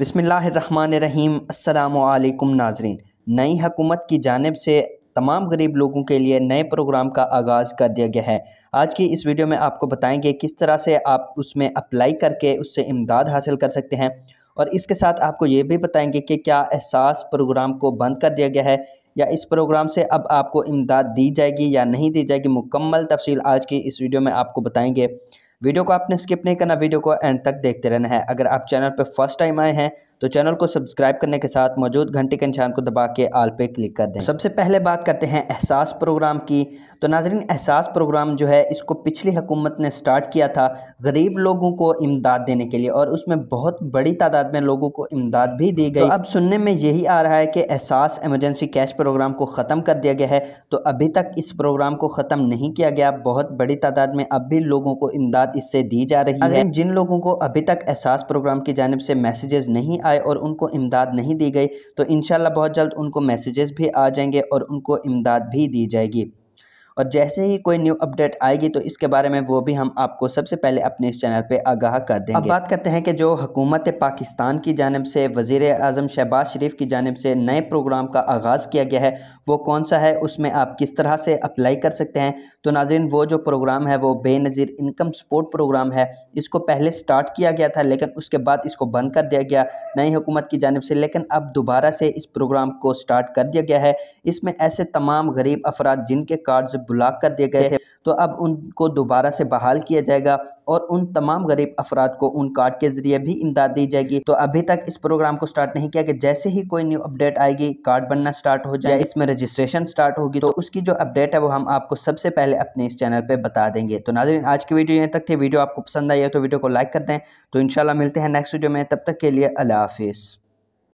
बसमीम् अल्लाम नाजरीन नई हकूमत की जानब से तमाम गरीब लोगों के लिए नए प्रोग्राम का आगाज़ कर दिया गया है आज की इस वीडियो में आपको बताएंगे किस तरह से आप उसमें अप्लाई करके उससे इमदाद हासिल कर सकते हैं और इसके साथ आपको ये भी बताएंगे कि क्या एहसास प्रोग्राम को बंद कर दिया गया है या इस प्रोग्राम से अब आपको इमदाद दी जाएगी या नहीं दी जाएगी मुकम्मल तफसील आज की इस वीडियो में आपको बताएँगे वीडियो को आपने स्किप नहीं करना वीडियो को एंड तक देखते रहना है अगर आप चैनल पर फर्स्ट टाइम आए हैं तो चैनल को सब्सक्राइब करने के साथ मौजूद घंटे के निशान को दबा के आल पे क्लिक कर दें सबसे पहले बात करते हैं एहसास प्रोग्राम की तो नाजरीन एहसास प्रोग्राम जो है इसको पिछली हुकूमत ने स्टार्ट किया था गरीब लोगों को इमदाद देने के लिए और उसमें बहुत बड़ी तादाद में लोगों को इमदाद भी दी गई तो अब सुनने में यही आ रहा है कि एहसास एमरजेंसी कैश प्रोग्राम को ख़त्म कर दिया गया है तो अभी तक इस प्रोग्राम को ख़त्म नहीं किया गया बहुत बड़ी तादाद में अब भी लोगों को इमदाद इससे दी जा रही है जिन लोगों को अभी तक एहसास प्रोग्राम की जानब से मैसेजेस नहीं आए और उनको इमदाद नहीं दी गई तो इन बहुत जल्द उनको मैसेजेस भी आ जाएंगे और उनको इमदाद भी दी जाएगी और जैसे ही कोई न्यू अपडेट आएगी तो इसके बारे में वो भी हम आपको सबसे पहले अपने इस चैनल पर आगाह कर देंगे अब बात करते हैं कि जो हुकूमत पाकिस्तान की जानब से वजीर अजम शहबाज शरीफ की जानब से नए प्रोग्राम का आगाज़ किया गया है वो कौन सा है उसमें आप किस तरह से अप्लाई कर सकते हैं तो नाजरन वो जो प्रोग्राम है वो बेनज़ीर इनकम सपोर्ट प्रोग्राम है इसको पहले स्टार्ट किया गया था लेकिन उसके बाद इसको बंद कर दिया गया नई हुकूमत की जानब से लेकिन अब दोबारा से इस प्रोग्राम को स्टार्ट कर दिया गया है इसमें ऐसे तमाम गरीब अफराद जिनके कार्ड्स ब्लॉक कर दिए गए थे तो अब उनको दोबारा से बहाल किया जाएगा और उन तमाम गरीब अफराद को उन कार्ड के ज़रिए भी इमदाद दी जाएगी तो अभी तक इस प्रोग्राम को स्टार्ट नहीं किया कि जैसे ही कोई न्यू अपडेट आएगी कार्ड बनना स्टार्ट हो जाए इसमें रजिस्ट्रेशन स्टार्ट होगी तो उसकी जो अपडेट है वो हम आपको सबसे पहले अपने इस चैनल पर बता देंगे तो नाजरीन आज की वीडियो यहाँ तक थी वीडियो आपको पसंद आई है तो वीडियो को लाइक कर दें तो इन मिलते हैं नेक्स्ट वीडियो में तब तक के लिए अला हाफिज़